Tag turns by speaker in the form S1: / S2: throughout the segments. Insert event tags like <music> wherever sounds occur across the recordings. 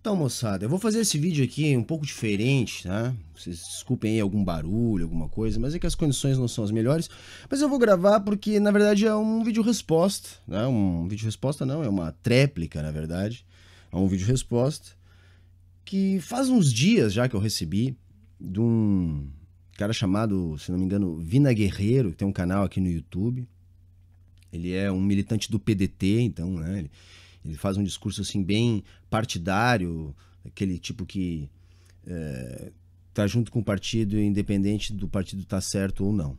S1: Então, moçada, eu vou fazer esse vídeo aqui um pouco diferente, tá? Vocês desculpem aí algum barulho, alguma coisa, mas é que as condições não são as melhores. Mas eu vou gravar porque, na verdade, é um vídeo resposta, né? Um vídeo resposta não, é uma tréplica, na verdade. É um vídeo resposta que faz uns dias já que eu recebi de um cara chamado, se não me engano, Vina Guerreiro, que tem um canal aqui no YouTube. Ele é um militante do PDT, então, né? Ele ele faz um discurso assim bem partidário, aquele tipo que é, tá junto com o partido, independente do partido estar tá certo ou não.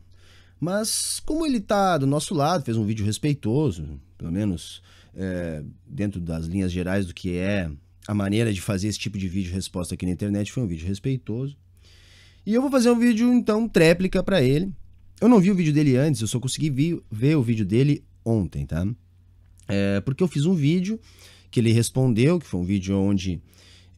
S1: Mas como ele está do nosso lado, fez um vídeo respeitoso, pelo menos é, dentro das linhas gerais do que é a maneira de fazer esse tipo de vídeo resposta aqui na internet, foi um vídeo respeitoso. E eu vou fazer um vídeo então tréplica para ele. Eu não vi o vídeo dele antes, eu só consegui vi, ver o vídeo dele ontem, tá? É, porque eu fiz um vídeo que ele respondeu, que foi um vídeo onde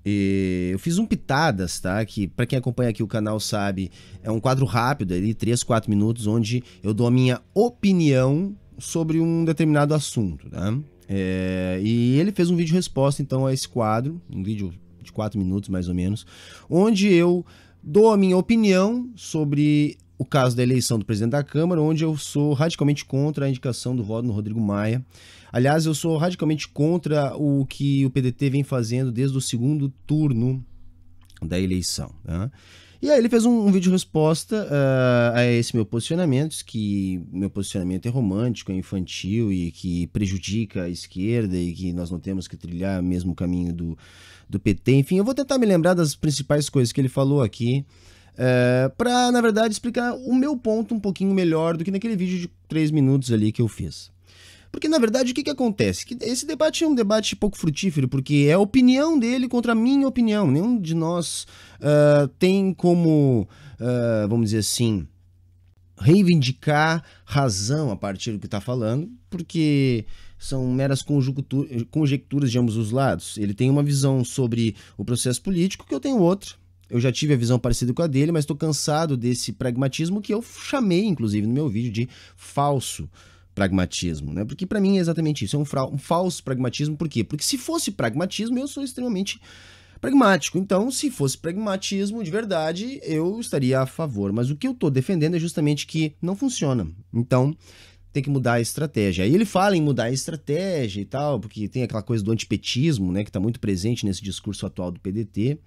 S1: e eu fiz um pitadas, tá? Que para quem acompanha aqui o canal sabe, é um quadro rápido, ali 3, 4 minutos, onde eu dou a minha opinião sobre um determinado assunto, tá? É, e ele fez um vídeo resposta então a esse quadro, um vídeo de 4 minutos mais ou menos, onde eu dou a minha opinião sobre o caso da eleição do presidente da Câmara, onde eu sou radicalmente contra a indicação do voto no Rodrigo Maia. Aliás, eu sou radicalmente contra o que o PDT vem fazendo desde o segundo turno da eleição. Né? E aí ele fez um, um vídeo resposta uh, a esse meu posicionamento, que meu posicionamento é romântico, é infantil e que prejudica a esquerda e que nós não temos que trilhar o mesmo caminho do, do PT. Enfim, eu vou tentar me lembrar das principais coisas que ele falou aqui. Eh, para, na verdade, explicar o meu ponto um pouquinho melhor do que naquele vídeo de 3 minutos ali que eu fiz. Porque, na verdade, o que, que acontece? Que esse debate é um debate pouco frutífero, porque é a opinião dele contra a minha opinião. Nenhum de nós uh, tem como, uh, vamos dizer assim, reivindicar razão a partir do que está falando, porque são meras conjecturas de ambos os lados. Ele tem uma visão sobre o processo político que eu tenho outra. Eu já tive a visão parecida com a dele, mas estou cansado desse pragmatismo que eu chamei, inclusive, no meu vídeo de falso pragmatismo, né? Porque para mim é exatamente isso, é um, um, falso pragmatismo. Por quê? Porque se fosse pragmatismo, eu sou extremamente pragmático. Então, se fosse pragmatismo de verdade, eu estaria a favor. Mas o que eu estou defendendo é justamente que não funciona. Então, tem que mudar a estratégia. Aí ele fala em mudar a estratégia e tal, porque tem aquela coisa do antipetismo, né, que está muito presente nesse discurso atual do PDT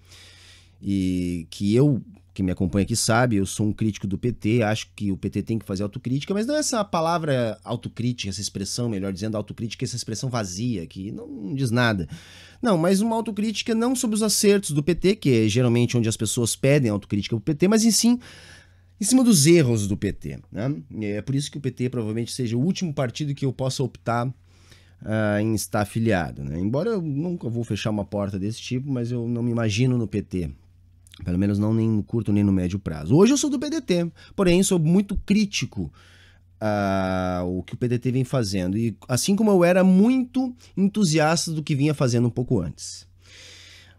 S1: e que eu, que me acompanha aqui sabe, eu sou um crítico do PT, acho que o PT tem que fazer autocrítica, mas não é essa palavra autocrítica, essa expressão, melhor dizendo, autocrítica, essa expressão vazia, que não, diz nada. Não, mas uma autocrítica não sobre os acertos do PT, que é geralmente onde as pessoas pedem autocrítica pro PT, mas em sim em cima dos erros do PT. Né? É por isso que o PT provavelmente seja o último partido que eu possa optar Uh, em estar afiliado. Né? Embora eu nunca vou fechar uma porta desse tipo, mas eu não me imagino no PT, pelo menos não nem no curto nem no médio prazo. Hoje eu sou do PDT, porém sou muito crítico ao ah, que o PDT vem fazendo. E assim como eu era muito entusiasta do que vinha fazendo um pouco antes.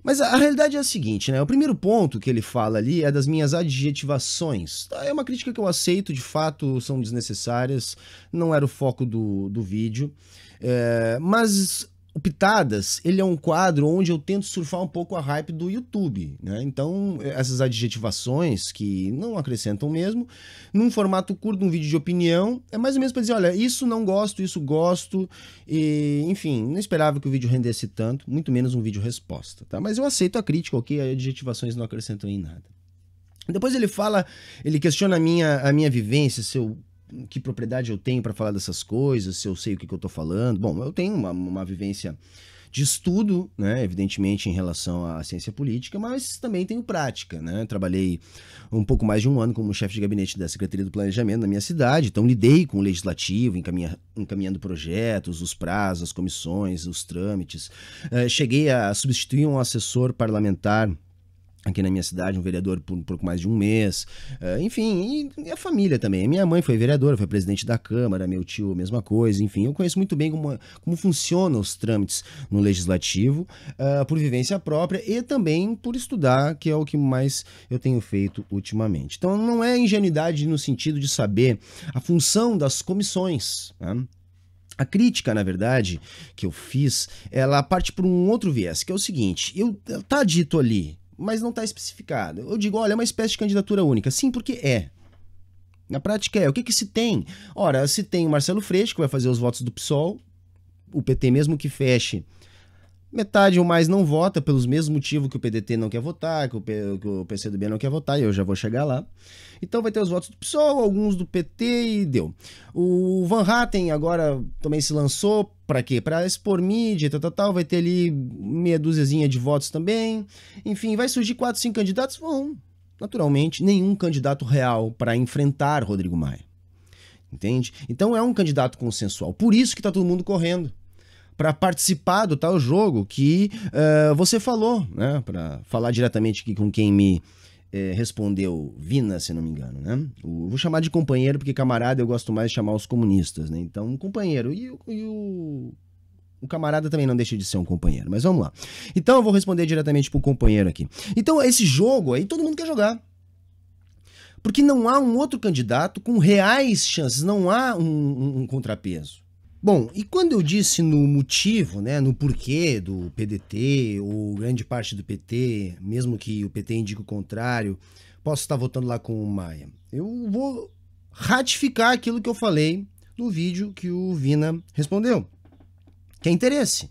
S1: Mas a, realidade é a seguinte, né? O primeiro ponto que ele fala ali é das minhas adjetivações. Tá, é uma crítica que eu aceito, de fato, são desnecessárias, não era o foco do, do vídeo. É, mas o Pitadas, ele é um quadro onde eu tento surfar um pouco a hype do YouTube, né? Então, eh, essas adjetivações que não acrescentam mesmo, num formato curto, um vídeo de opinião, é mais ou menos para dizer, olha, isso não gosto, isso gosto, e, enfim, não esperava que o vídeo rendesse tanto, muito menos um vídeo resposta, tá? Mas eu aceito a crítica, ok? As adjetivações não acrescentam em nada. Depois ele fala, ele questiona a minha, a minha vivência, se eu que propriedade eu tenho para falar dessas coisas, se eu sei o que, que eu estou falando. Bom, eu tenho uma, uma vivência de estudo, né, evidentemente em relação à ciência política, mas também tenho prática, né? Trabalhei um pouco mais de um ano como chefe de gabinete da Secretaria do Planejamento na minha cidade, então lidei com o legislativo, encaminha, encaminhando projetos, os prazos, as comissões, os trâmites. Eh, cheguei a substituir um assessor parlamentar aqui na minha cidade, um vereador por um pouco mais de um mês, uh, enfim, e, e, a família também. Minha mãe foi vereadora, foi presidente da Câmara, meu tio, mesma coisa, enfim, eu conheço muito bem como, como funcionam os trâmites no legislativo, uh, por vivência própria e também por estudar, que é o que mais eu tenho feito ultimamente. Então, não é ingenuidade no sentido de saber a função das comissões, né? A crítica, na verdade, que eu fiz, ela parte por um outro viés, que é o seguinte: eu tá dito ali mas não está especificado. Eu digo, olha, é uma espécie de candidatura única. Sim, porque é. Na prática é. O que, que se tem? Ora, se tem o Marcelo Freixo, que vai fazer os votos do PSOL, o PT mesmo que feche. Metade ou mais não vota, pelos mesmos motivos que o PDT não quer votar, que o, P, que o PCdoB não quer votar, e eu já vou chegar lá. Então vai ter os votos do PSOL, alguns do PT e deu. O Van Hatten agora também se lançou para quê? Para expor mídia, tal, tal, tal, vai ter ali meia dúziazinha de votos também. Enfim, vai surgir quatro, cinco candidatos? Vão. Naturalmente, nenhum candidato real para enfrentar Rodrigo Maia. Entende? Então é um candidato consensual. Por isso que tá todo mundo correndo para participar do tal jogo que uh, você falou, né? Para falar diretamente aqui com quem me é, respondeu Vina, se não me engano, né? O, vou chamar de companheiro porque camarada eu gosto mais de chamar os comunistas, né? Então, um companheiro. E, e o, o camarada também não deixa de ser um companheiro, mas vamos lá. Então, eu vou responder diretamente pro companheiro aqui. Então, esse jogo aí todo mundo quer jogar. Porque não há um outro candidato com reais chances, não há um, um, um contrapeso. Bom, e quando eu disse no motivo, né, no porquê do PDT ou grande parte do PT, mesmo que o PT indique o contrário, posso estar votando lá com o Maia. Eu vou ratificar aquilo que eu falei no vídeo que o Vina respondeu. Que é interesse.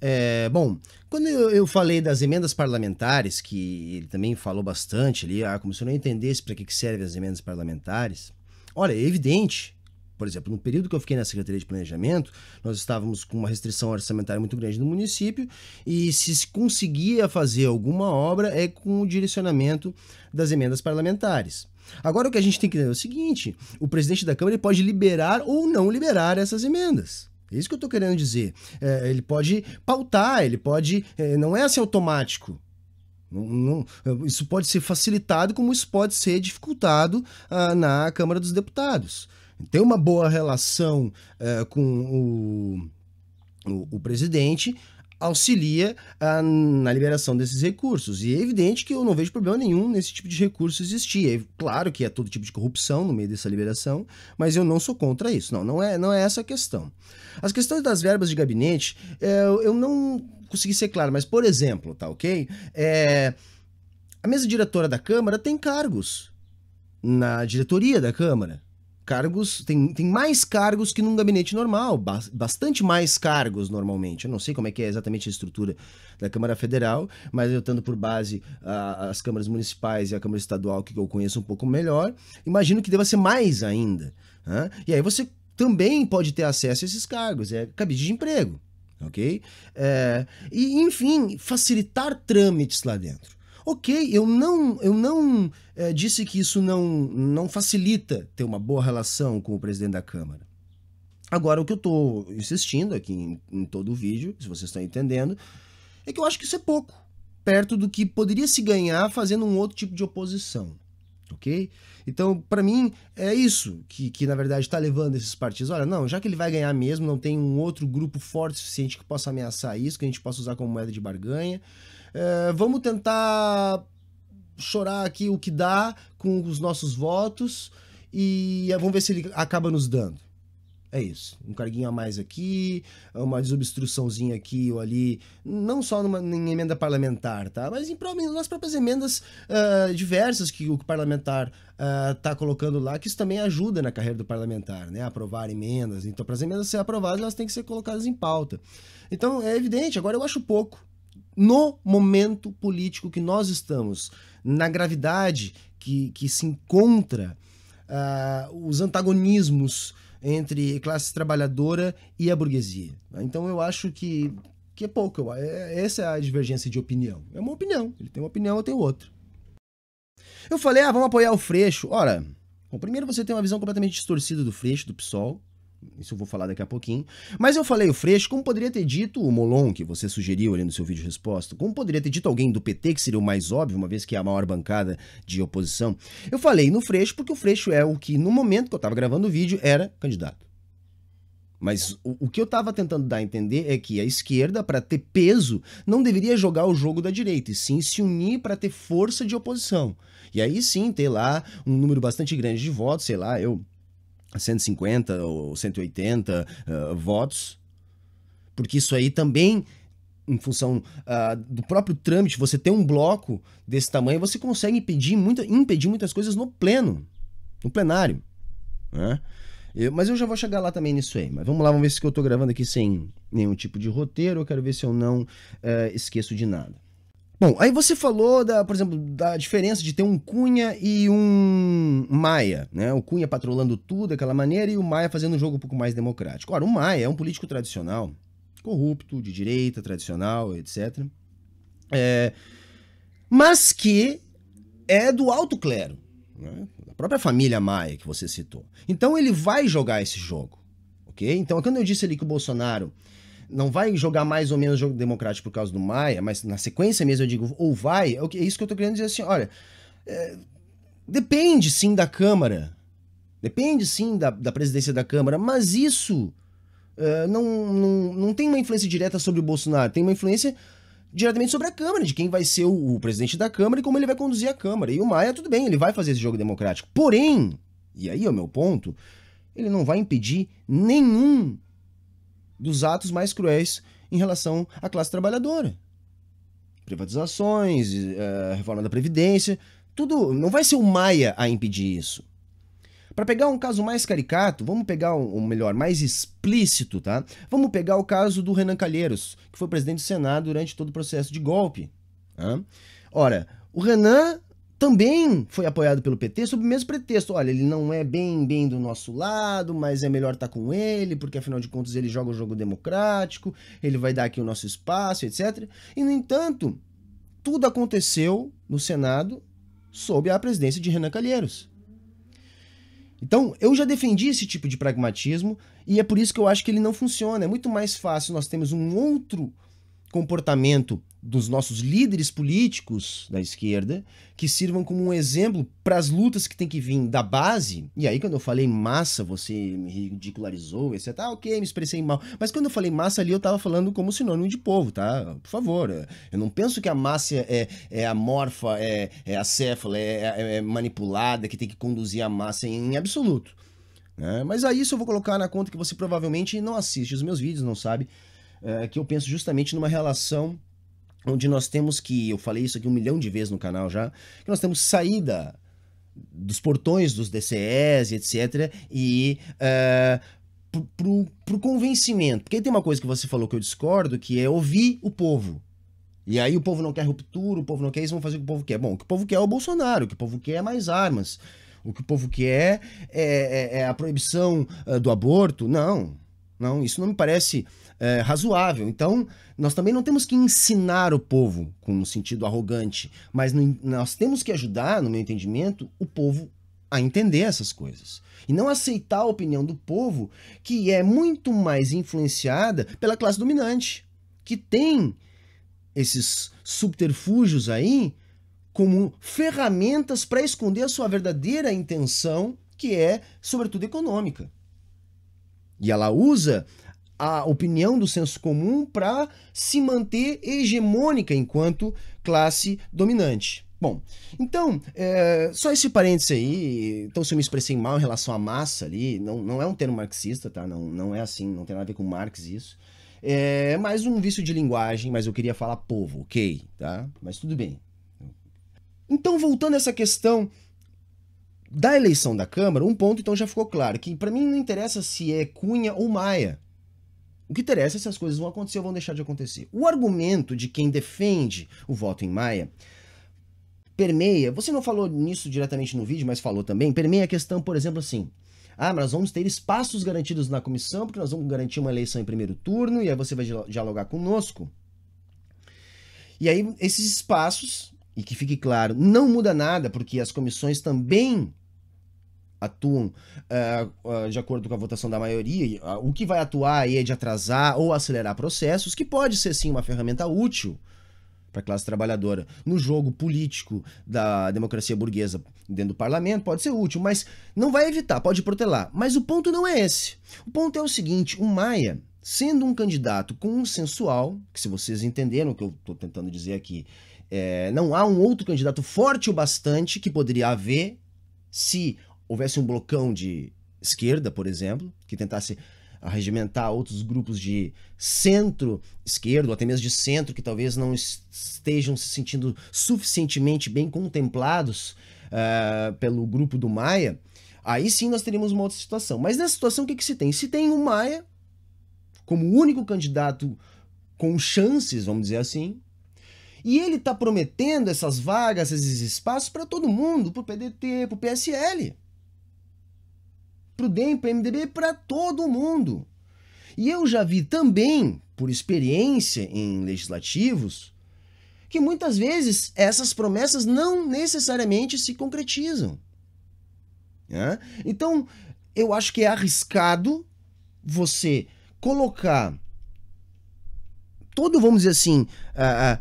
S1: É, bom, quando eu, eu, falei das emendas parlamentares, que ele também falou bastante ali, ah, como se eu não entendesse para que, que servem as emendas parlamentares. Olha, é evidente por exemplo, no período que eu fiquei na Secretaria de Planejamento, nós estávamos com uma restrição orçamentária muito grande no município e se conseguia fazer alguma obra é com o direcionamento das emendas parlamentares. Agora o que a gente tem que entender é o seguinte: o presidente da Câmara pode liberar ou não liberar essas emendas. É isso que eu estou querendo dizer. É, ele pode pautar, ele pode. É, não é assim automático. Não, não, isso pode ser facilitado, como isso pode ser dificultado ah, na Câmara dos Deputados ter uma boa relação eh, com o, o, o presidente, auxilia ah, na liberação desses recursos. E é evidente que eu não vejo problema nenhum nesse tipo de recurso existir. É claro que é todo tipo de corrupção no meio dessa liberação, mas eu não sou contra isso. Não, não é, não é essa a questão. As questões das verbas de gabinete, é, eu não consegui ser claro, mas, por exemplo, tá ok? É, a mesa diretora da Câmara tem cargos na diretoria da Câmara cargos, tem, tem mais cargos que num gabinete normal, bastante mais cargos normalmente. Eu não sei como é que é exatamente a estrutura da Câmara Federal, mas eu tendo por base as câmaras municipais e a Câmara Estadual, que eu conheço um pouco melhor, imagino que deva ser mais ainda. Né? E aí você também pode ter acesso a esses cargos, é cabide de emprego, ok? É, e, enfim, facilitar trâmites lá dentro. Ok, eu não, eu não é, disse que isso não, não facilita ter uma boa relação com o presidente da Câmara. Agora, o que eu estou insistindo aqui em, em todo o vídeo, se vocês estão entendendo, é que eu acho que isso é pouco, perto do que poderia se ganhar fazendo um outro tipo de oposição ok? Então, para mim, é isso que, que na verdade está levando esses partidos. Olha, não, já que ele vai ganhar mesmo, não tem um outro grupo forte o suficiente que possa ameaçar isso, que a gente possa usar como moeda de barganha. É, vamos tentar chorar aqui o que dá com os nossos votos e é, vamos ver se ele acaba nos dando. É isso. Um carguinho a mais aqui, uma desobstruçãozinha aqui ou ali, não só numa, em emenda parlamentar, tá? Mas em, nas próprias emendas uh, diversas que o parlamentar está é, colocando lá, que isso também ajuda na carreira do parlamentar, né? Aprovar emendas. Então, para as emendas serem aprovadas, elas têm que ser colocadas em pauta. Então, é evidente. Agora, eu acho pouco no momento político que nós estamos, na gravidade que, que se encontra uh, os antagonismos entre classe trabalhadora e a burguesia. Então eu acho que, que é pouco. É, essa é a divergência de opinião. É uma opinião. Ele tem uma opinião, eu tenho outra. Eu falei, ah, vamos apoiar o Freixo. Ora, bom, primeiro você tem uma visão completamente distorcida do Freixo, do PSOL. Isso eu vou falar daqui a pouquinho. Mas eu falei o Freixo, como poderia ter dito o Molon, que você sugeriu ali no seu vídeo resposta, como poderia ter dito alguém do PT, que seria o mais óbvio, uma vez que é a maior bancada de oposição. Eu falei no Freixo porque o Freixo é o que, no momento que eu estava gravando o vídeo, era candidato. Mas o, o que eu estava tentando dar a entender é que a esquerda, para ter peso, não deveria jogar o jogo da direita, e sim se unir para ter força de oposição. E aí sim ter lá um número bastante grande de votos, sei lá, eu 150 ou 180 uh, eh, votos, porque isso aí também em função uh, do próprio trâmite, você ter um bloco desse tamanho, você consegue impedir, muita, impedir muitas coisas no pleno, no plenário. Né? Eu, mas eu já vou chegar lá também nisso aí. Mas vamos lá, vamos ver se eu estou gravando aqui sem nenhum tipo de roteiro. Eu quero ver se eu não uh, esqueço de nada. Bom, aí você falou, da, por exemplo, da diferença de ter um Cunha e um Maia, né? O Cunha patrolando tudo daquela maneira e o Maia fazendo um jogo um pouco mais democrático. Ora, o Maia é um político tradicional, corrupto, de direita, tradicional, etc. É, mas que é do alto clero, né? da própria família Maia que você citou. Então ele vai jogar esse jogo, ok? Então quando eu disse ali que o Bolsonaro não vai jogar mais ou menos jogo democrático por causa do Maia, mas na sequência mesmo eu digo, ou vai, é, é isso que eu tô querendo dizer assim, olha, é, depende sim da Câmara, depende sim da, da presidência da Câmara, mas isso é, não, não, não tem uma influência direta sobre o Bolsonaro, tem uma influência diretamente sobre a Câmara, de quem vai ser o, o presidente da Câmara e como ele vai conduzir a Câmara. E o Maia, tudo bem, ele vai fazer esse jogo democrático. Porém, e aí é o meu ponto, ele não vai impedir nenhum dos atos mais cruéis em relação à classe trabalhadora. Privatizações, eh, reforma da Previdência, tudo. Não vai ser o Maia a impedir isso. Para pegar um caso mais caricato, vamos pegar, ou melhor, mais explícito, tá? Vamos pegar o caso do Renan Calheiros, que foi presidente do Senado durante todo o processo de golpe. Tá? Ora, o Renan também foi apoiado pelo PT sob o mesmo pretexto. Olha, ele não é bem, bem do nosso lado, mas é melhor estar tá com ele, porque afinal de contas ele joga o jogo democrático, ele vai dar aqui o nosso espaço, etc. E, no entanto, tudo aconteceu no Senado sob a presidência de Renan Calheiros. Então, eu já defendi esse tipo de pragmatismo e é por isso que eu acho que ele não funciona. É muito mais fácil nós termos um outro comportamento dos nossos líderes políticos da esquerda que sirvam como um exemplo para as lutas que tem que vir da base. E aí, quando eu falei massa, você me ridicularizou, etc. Ah, ok, me expressei mal. Mas quando eu falei massa ali, eu estava falando como sinônimo de povo, tá? Por favor. Eh, eu não penso que a massa é, é amorfa, é, é acéfala, é, é, é manipulada, que tem que conduzir a massa em absoluto. Né? Mas a isso eu vou colocar na conta que você provavelmente não assiste os meus vídeos, não sabe é, que eu penso justamente numa relação onde nós temos que, eu falei isso aqui um milhão de vezes no canal já, que nós temos saída dos portões dos DCEs, etc., e é, pro, pro, pro convencimento. Porque tem uma coisa que você falou que eu discordo, que é ouvir o povo. E aí o povo não quer ruptura, o povo não quer isso, vão fazer o que o povo quer. Bom, o que o povo quer é o Bolsonaro, o que o povo quer é mais armas. O que o povo quer é, é, é a proibição uh, do aborto. Não. Não, isso não me parece é, razoável. Então, nós também não temos que ensinar o povo com um sentido arrogante, mas no, nós temos que ajudar, no meu entendimento, o povo a entender essas coisas. E não aceitar a opinião do povo, que é muito mais influenciada pela classe dominante, que tem esses subterfúgios aí como ferramentas para esconder a sua verdadeira intenção, que é, sobretudo, econômica. E ela usa a opinião do senso comum para se manter hegemônica enquanto classe dominante. Bom, então, é, só esse parêntese aí, então se eu me expressei mal em relação à massa ali, não, não é um termo marxista, tá? Não, não é assim, não tem nada a ver com Marx isso. É, é mais um vício de linguagem, mas eu queria falar povo, ok, tá? Mas tudo bem. Então, voltando a essa questão da eleição da Câmara, um ponto então já ficou claro, que para mim não interessa se é Cunha ou Maia. O que interessa é se as coisas vão acontecer ou vão deixar de acontecer. O argumento de quem defende o voto em Maia permeia, você não falou nisso diretamente no vídeo, mas falou também, permeia a questão, por exemplo, assim, ah, mas nós vamos ter espaços garantidos na comissão, porque nós vamos garantir uma eleição em primeiro turno, e aí você vai dialogar conosco. E aí, esses espaços, e que fique claro, não muda nada, porque as comissões também atuam uh, uh, de acordo com a votação da maioria, uh, o que vai atuar aí é de atrasar ou acelerar processos, que pode ser sim uma ferramenta útil para a classe trabalhadora. No jogo político da democracia burguesa dentro do parlamento, pode ser útil, mas não vai evitar, pode protelar. Mas o ponto não é esse. O ponto é o seguinte: o Maia, sendo um candidato consensual, que se vocês entenderam o que eu estou tentando dizer aqui, é, não há um outro candidato forte o bastante que poderia haver se houvesse um blocão de esquerda, por exemplo, que tentasse regimentar outros grupos de centro-esquerdo, até mesmo de centro, que talvez não estejam se sentindo suficientemente bem contemplados uh, pelo grupo do Maia, aí sim nós teríamos uma outra situação. Mas nessa situação, o que, que se tem? Se tem o Maia como único candidato com chances, vamos dizer assim, e ele está prometendo essas vagas, esses espaços para todo mundo, para o PDT, para o PSL para o DEM, para o MDB, para todo mundo. E eu já vi também, por experiência em legislativos, que muitas vezes essas promessas não necessariamente se concretizam. Né? Então, eu acho que é arriscado você colocar todo, vamos dizer assim, a,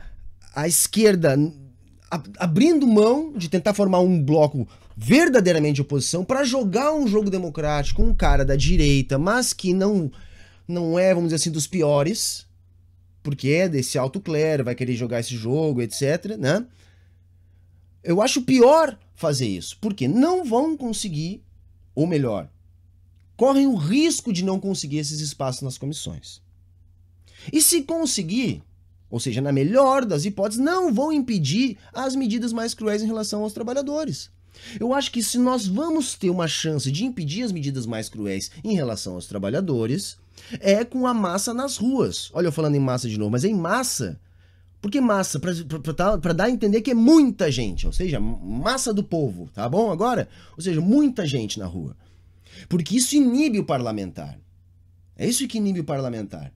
S1: a esquerda abrindo mão de tentar formar um bloco verdadeiramente de oposição para jogar um jogo democrático, um cara da direita, mas que não não é, vamos dizer assim, dos piores, porque é desse alto clero, vai querer jogar esse jogo, etc, né? Eu acho pior fazer isso, porque não vão conseguir, ou melhor, correm o risco de não conseguir esses espaços nas comissões. E se conseguir, ou seja, na melhor das hipóteses, não vão impedir as medidas mais cruéis em relação aos trabalhadores. Eu acho que se nós vamos ter uma chance de impedir as medidas mais cruéis em relação aos trabalhadores, é com a massa nas ruas. Olha, eu falando em massa de novo, mas é em massa. Por que massa? Para dar a entender que é muita gente, ou seja, massa do povo, tá bom agora? Ou seja, muita gente na rua. Porque isso inibe o parlamentar. É isso que inibe o parlamentar.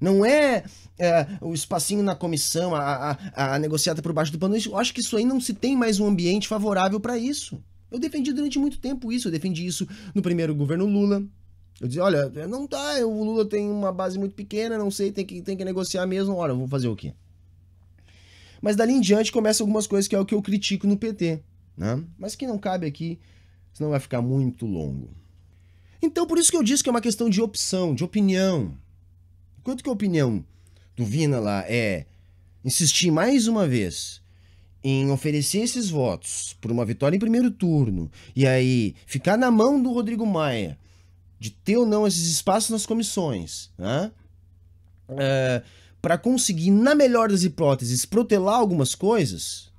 S1: Não é, é, o espacinho na comissão, a, a, a negociada por baixo do pano. Eu acho que isso aí não se tem mais um ambiente favorável para isso. Eu defendi durante muito tempo isso. Eu defendi isso no primeiro governo Lula. Eu dizia, olha, não tá, o Lula tem uma base muito pequena, não sei, tem que, tem que negociar mesmo. Olha, vou fazer o quê? Mas dali em diante começam algumas coisas que é o que eu critico no PT, né? Mas que não cabe aqui, senão vai ficar muito longo. Então por isso que eu disse que é uma questão de opção, de opinião, Quanto que a opinião do Vina lá é insistir mais uma vez em oferecer esses votos por uma vitória em primeiro turno e aí ficar na mão do Rodrigo Maia de ter ou não esses espaços nas comissões, né? É, para conseguir, na melhor das hipóteses, protelar algumas coisas,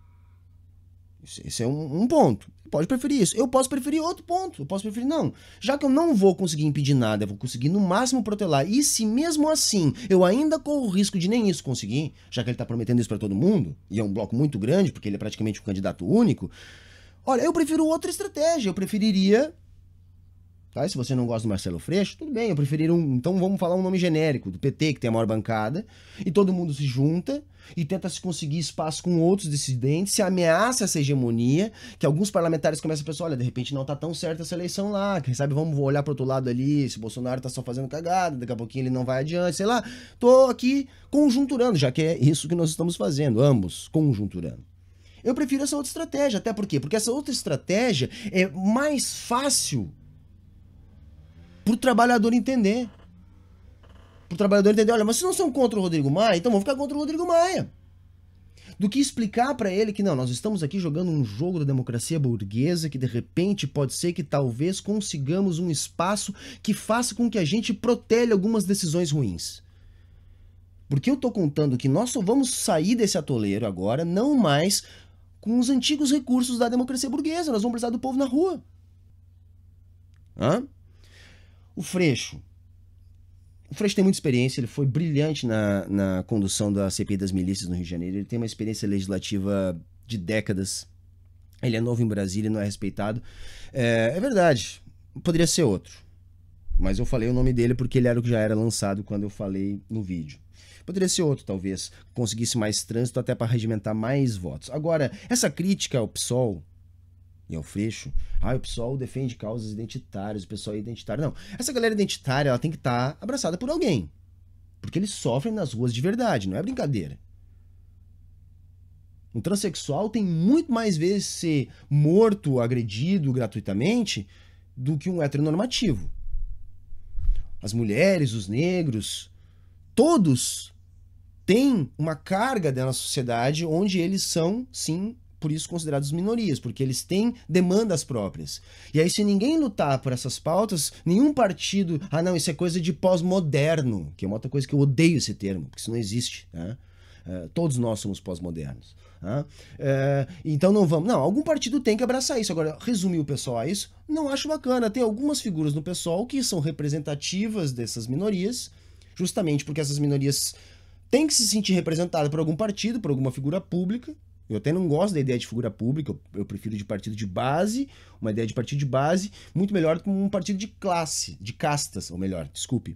S1: esse é um, um ponto pode preferir isso. Eu posso preferir outro ponto. Eu posso preferir, não. Já que eu não vou conseguir impedir nada, eu vou conseguir no máximo protelar. E se mesmo assim eu ainda corro o risco de nem isso conseguir, já que ele está prometendo isso para todo mundo, e é um bloco muito grande, porque ele é praticamente um candidato único. Olha, eu prefiro outra estratégia. Eu preferiria Tá? Se você não gosta do Marcelo Freixo, tudo bem, eu preferir um. Então vamos falar um nome genérico, do PT, que tem a maior bancada, e todo mundo se junta e tenta se conseguir espaço com outros dissidentes, se ameaça essa hegemonia, que alguns parlamentares começam a pensar: olha, de repente não tá tão certa essa eleição lá, quem sabe vamos olhar para outro lado ali, se Bolsonaro tá só fazendo cagada, daqui a pouquinho ele não vai adiante, sei lá. Tô aqui conjunturando, já que é isso que nós estamos fazendo, ambos conjunturando. Eu prefiro essa outra estratégia, até por quê? Porque essa outra estratégia é mais fácil pro trabalhador entender. Pro trabalhador entender, olha, mas vocês não são contra o Rodrigo Maia, então vão ficar contra o Rodrigo Maia. Do que explicar para ele que não, nós estamos aqui jogando um jogo da democracia burguesa que de repente pode ser que talvez consigamos um espaço que faça com que a gente protele algumas decisões ruins. Porque eu tô contando que nós só vamos sair desse atoleiro agora, não mais com os antigos recursos da democracia burguesa, nós vamos precisar do povo na rua. Hã? O Freixo. O Freixo tem muita experiência, ele foi brilhante na, na condução da CPI das milícias no Rio de Janeiro. Ele tem uma experiência legislativa de décadas. Ele é novo em Brasília, não é respeitado. É, é verdade, poderia ser outro. Mas eu falei o nome dele porque ele era o que já era lançado quando eu falei no vídeo. Poderia ser outro, talvez, conseguisse mais trânsito até para regimentar mais votos. Agora, essa crítica ao PSOL, e ao Freixo. Ah, o pessoal defende causas identitárias, o pessoal é identitário. Não, essa galera identitária ela tem que estar tá abraçada por alguém. Porque eles sofrem nas ruas de verdade, não é brincadeira. Um transexual tem muito mais vezes ser morto, agredido gratuitamente do que um heteronormativo. As mulheres, os negros, todos têm uma carga da sociedade onde eles são, sim, por isso considerados minorias, porque eles têm demandas próprias. E aí, se ninguém lutar por essas pautas, nenhum partido. Ah, não, isso é coisa de pós-moderno, que é uma outra coisa que eu odeio esse termo, porque isso não existe. Né? É, todos nós somos pós-modernos. Né? É, então não vamos. Não, algum partido tem que abraçar isso. Agora, resumir o pessoal a isso, não acho bacana. Tem algumas figuras no pessoal que são representativas dessas minorias, justamente porque essas minorias têm que se sentir representadas por algum partido, por alguma figura pública, eu até não gosto da ideia de figura pública, eu, prefiro de partido de base, uma ideia de partido de base, muito melhor do que um partido de classe, de castas, ou melhor, desculpe,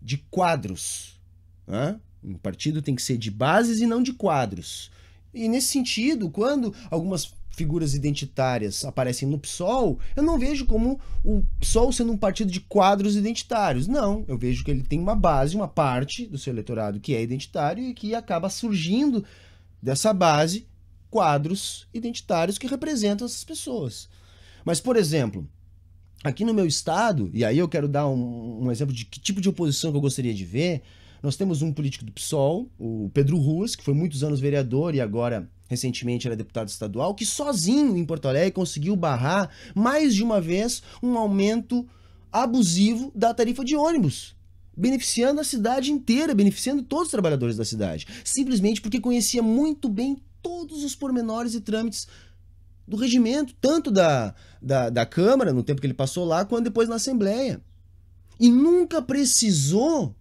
S1: de quadros. Né? Um partido tem que ser de bases e não de quadros. E nesse sentido, quando algumas figuras identitárias aparecem no PSOL, eu não vejo como o PSOL sendo um partido de quadros identitários. Não, eu vejo que ele tem uma base, uma parte do seu eleitorado que é identitário e que acaba surgindo dessa base quadros identitários que representam essas pessoas. Mas, por exemplo, aqui no meu estado, e aí eu quero dar um, um, exemplo de que tipo de oposição que eu gostaria de ver, nós temos um político do PSOL, o Pedro Ruas, que foi muitos anos vereador e agora recentemente era é deputado estadual, que sozinho em Porto Alegre conseguiu barrar mais de uma vez um aumento abusivo da tarifa de ônibus. Beneficiando a cidade inteira, beneficiando todos os trabalhadores da cidade. Simplesmente porque conhecia muito bem todos os pormenores e trâmites do regimento, tanto da, da, da Câmara, no tempo que ele passou lá, quanto depois na Assembleia. E nunca precisou.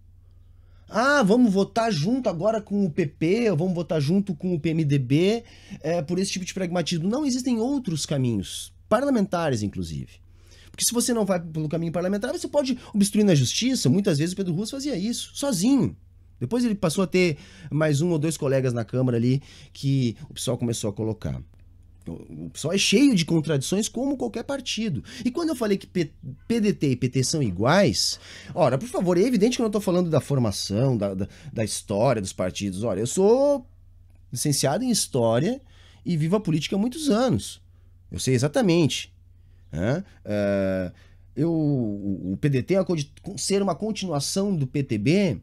S1: Ah, vamos votar junto agora com o PP, ou vamos votar junto com o PMDB, é, por esse tipo de pragmatismo. Não, existem outros caminhos, parlamentares, inclusive. Porque se você não vai pelo caminho parlamentar, você pode obstruir na justiça. Muitas vezes o Pedro Russo fazia isso, sozinho. Depois ele passou a ter mais um ou dois colegas na Câmara ali que o pessoal começou a colocar. O pessoal é cheio de contradições, como qualquer partido. E quando eu falei que P PDT e PT são iguais, ora, por favor, é evidente que eu não estou falando da formação, da, da, da história dos partidos. Olha, eu sou licenciado em História e vivo a política há muitos anos. Eu sei exatamente. Né? Uh, eu, o PDT, é ser uma continuação do PTB,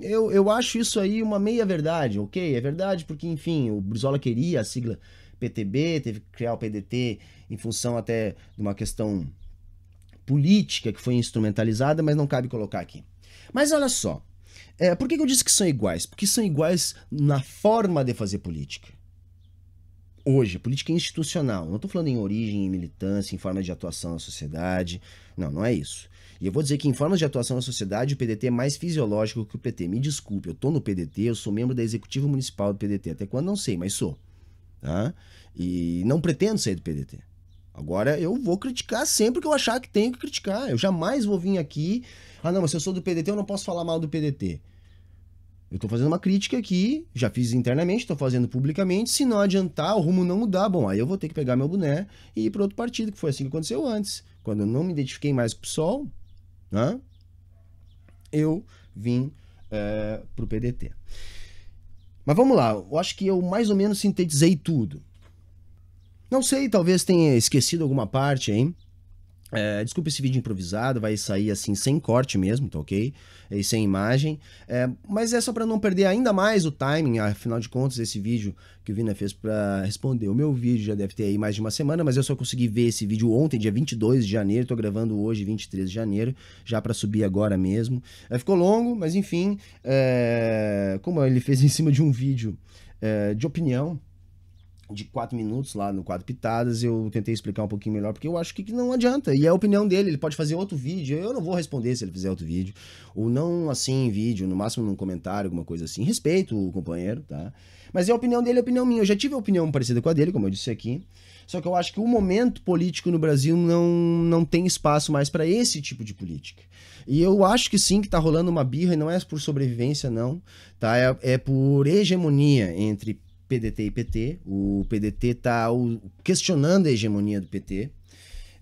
S1: eu, eu acho isso aí uma meia-verdade, ok? É verdade porque, enfim, o Brizola queria a sigla PTB, teve que criar o PDT em função até de uma questão política que foi instrumentalizada, mas não cabe colocar aqui. Mas olha só, é, por que, que eu disse que são iguais? Porque são iguais na forma de fazer política. Hoje, política institucional. Não estou falando em origem, em militância, em forma de atuação na sociedade. Não, não é isso. E eu vou dizer que, em formas de atuação na sociedade, o PDT é mais fisiológico que o PT. Me desculpe, eu estou no PDT, eu sou membro da executiva municipal do PDT. Até quando não sei, mas sou. Tá? E não pretendo sair do PDT. Agora, eu vou criticar sempre que eu achar que tenho que criticar. Eu jamais vou vir aqui. Ah, não, mas se eu sou do PDT, eu não posso falar mal do PDT. Eu estou fazendo uma crítica aqui, já fiz internamente, estou fazendo publicamente. Se não adiantar, o rumo não mudar, bom, aí eu vou ter que pegar meu boné e ir para outro partido, que foi assim que aconteceu antes. Quando eu não me identifiquei mais com o PSOL, né? eu vim é, eh, para o PDT. Mas vamos lá, eu acho que eu mais ou menos sintetizei tudo. Não sei, talvez tenha esquecido alguma parte, hein? É, desculpa esse vídeo improvisado, vai sair assim sem corte mesmo, tá ok? E sem imagem. É, mas é só para não perder ainda mais o timing, afinal de contas, esse vídeo que o Vina fez para responder. O meu vídeo já deve ter aí mais de uma semana, mas eu só consegui ver esse vídeo ontem, dia 22 de janeiro. Tô gravando hoje, 23 de janeiro, já para subir agora mesmo. É, ficou longo, mas enfim, é, como ele fez em cima de um vídeo é, de opinião, de quatro minutos lá no quadro Pitadas, eu tentei explicar um pouquinho melhor, porque eu acho que não adianta. E é a opinião dele, ele pode fazer outro vídeo. Eu não vou responder se ele fizer outro vídeo. Ou não assim em vídeo, no máximo num comentário, alguma coisa assim. Respeito o companheiro, tá? Mas é a opinião dele, é a opinião minha. Eu já tive a opinião parecida com a dele, como eu disse aqui. Só que eu acho que o momento político no Brasil não, não tem espaço mais para esse tipo de política. E eu acho que sim, que tá rolando uma birra, e não é por sobrevivência, não, tá? É, é por hegemonia entre PDT e PT. O PDT está questionando a hegemonia do PT.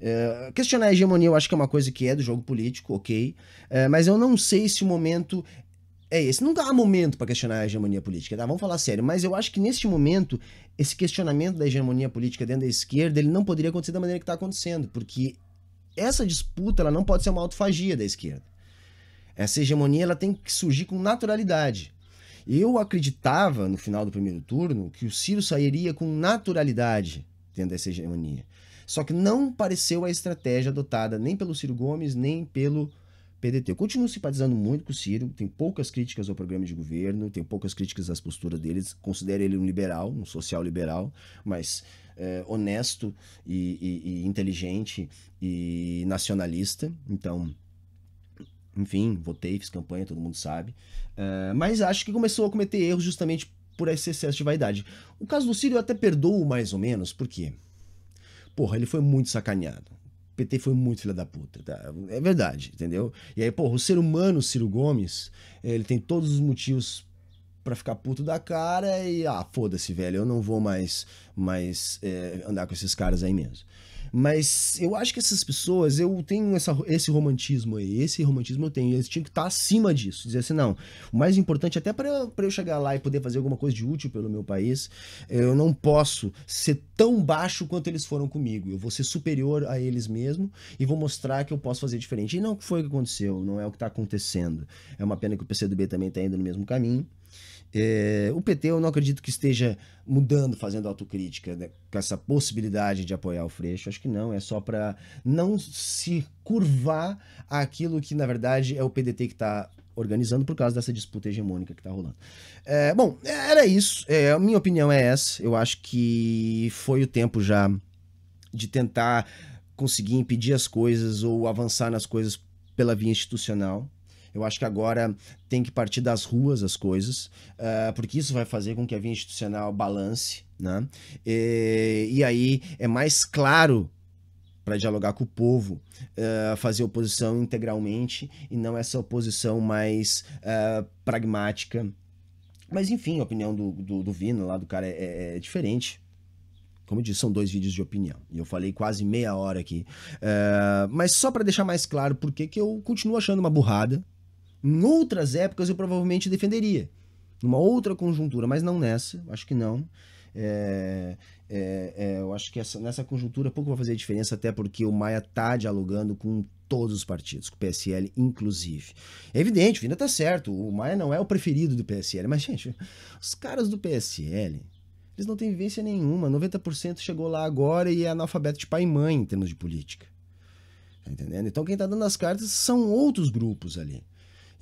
S1: Uh, é, questionar a hegemonia eu acho que é uma coisa que é do jogo político, ok? Uh, mas eu não sei se o momento é esse. Nunca há momento para questionar a hegemonia política, tá? Vamos falar sério. Mas eu acho que neste momento, esse questionamento da hegemonia política dentro da esquerda, ele não poderia acontecer da maneira que está acontecendo, porque essa disputa ela não pode ser uma autofagia da esquerda. Essa hegemonia ela tem que surgir com naturalidade. Eu acreditava, no final do primeiro turno, que o Ciro sairia com naturalidade dentro dessa hegemonia. Só que não pareceu a estratégia adotada nem pelo Ciro Gomes, nem pelo PDT. Eu continuo simpatizando muito com o Ciro, tem poucas críticas ao programa de governo, tem poucas críticas às posturas deles. Considero ele um liberal, um social liberal, mas é, honesto e, e, e inteligente e nacionalista. Então, enfim, votei, fiz campanha, todo mundo sabe. Uh, mas acho que começou a cometer erros justamente por esse excesso de vaidade. O caso do Ciro eu até perdoo mais ou menos, porque Porra, ele foi muito sacaneado. O PT foi muito filha da puta, tá? É verdade, entendeu? E aí, porra, o ser humano Ciro Gomes, ele tem todos os motivos para ficar puto da cara e, ah, foda-se, velho, eu não vou mais, mais é, andar com esses caras aí mesmo. Mas eu acho que essas pessoas, eu tenho essa, esse romantismo aí, esse romantismo eu tenho. Eles tinham que estar tá acima disso, dizer assim, não, o mais importante, até para eu, eu chegar lá e poder fazer alguma coisa de útil pelo meu país, eu não posso ser tão baixo quanto eles foram comigo. Eu vou ser superior a eles mesmo e vou mostrar que eu posso fazer diferente. E não foi o que aconteceu, não é o que está acontecendo. É uma pena que o PCdoB também está indo no mesmo caminho. É, o PT eu não acredito que esteja mudando, fazendo autocrítica, né? com essa possibilidade de apoiar o Freixo. Acho que não, é só para não se curvar aquilo que, na verdade, é o PDT que está organizando por causa dessa disputa hegemônica que está rolando. É, bom, era isso. É, a minha opinião é essa. Eu acho que foi o tempo já de tentar conseguir impedir as coisas ou avançar nas coisas pela via institucional. Eu acho que agora tem que partir das ruas as coisas, uh, porque isso vai fazer com que a via institucional balance, né? E, e aí é mais claro para dialogar com o povo, uh, fazer oposição integralmente e não essa oposição mais uh, pragmática. Mas enfim, a opinião do, do, do Vino lá do cara é, é, é diferente como eu disse, são dois vídeos de opinião. E eu falei quase meia hora aqui. Uh, mas só para deixar mais claro por que eu continuo achando uma burrada, em outras épocas eu provavelmente defenderia, numa outra conjuntura, mas não nessa, acho que não. É, é, é, eu acho que essa, nessa conjuntura pouco vai fazer diferença, até porque o Maia está dialogando com todos os partidos, com o PSL inclusive. É evidente, o Vina tá certo, o Maia não é o preferido do PSL, mas gente, os caras do PSL, eles não têm vivência nenhuma, 90% chegou lá agora e é analfabeto de pai e mãe em termos de política. Tá entendendo? Então quem tá dando as cartas são outros grupos ali.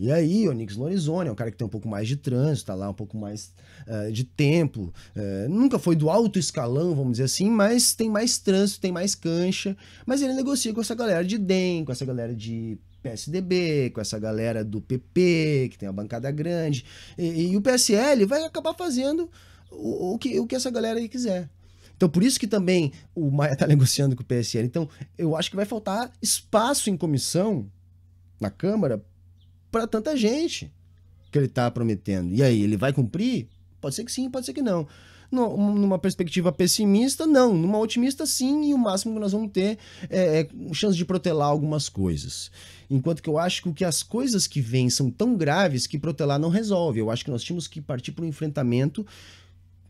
S1: E aí, o Nix Lorenzoni é um cara que tem um pouco mais de trânsito, tá lá um pouco mais uh, de tempo. Uh, nunca foi do alto escalão, vamos dizer assim, mas tem mais trânsito, tem mais cancha. Mas ele negocia com essa galera de DEM, com essa galera de PSDB, com essa galera do PP, que tem a bancada grande. E, e o PSL vai acabar fazendo o, o, que, o que essa galera aí quiser. Então, por isso que também o Maia tá <laughs> negociando com o PSL. Então, eu acho que vai faltar espaço em comissão na Câmara para tanta gente que ele está prometendo. E aí, ele vai cumprir? Pode ser que sim, pode ser que não. No, numa perspectiva pessimista, não. Numa otimista, sim. E o máximo que nós vamos ter é, é chance de protelar algumas coisas. Enquanto que eu acho que, que as coisas que vêm são tão graves que protelar não resolve. Eu acho que nós tínhamos que partir para um enfrentamento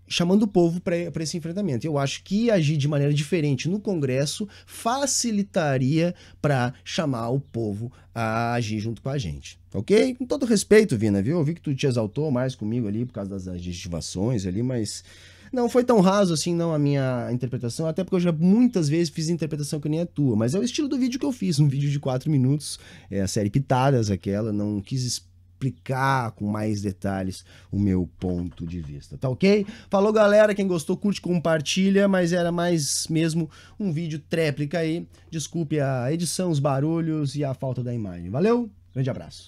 S1: chamando o povo para esse enfrentamento. Eu acho que agir de maneira diferente no Congresso facilitaria para chamar o povo a agir junto com a gente. Ok? Com todo respeito, Vina, viu? Eu vi que tu te exaltou mais comigo ali por causa das adjetivações ali, mas. Não foi tão raso assim, não, a minha interpretação, até porque eu já muitas vezes fiz interpretação que nem a tua, mas é o estilo do vídeo que eu fiz, um vídeo de quatro minutos, é a série Pitadas, aquela, não quis explicar com mais detalhes o meu ponto de vista, tá ok? Falou, galera. Quem gostou, curte, compartilha, mas era mais mesmo um vídeo tréplica aí. Desculpe a edição, os barulhos e a falta da imagem. Valeu, grande abraço.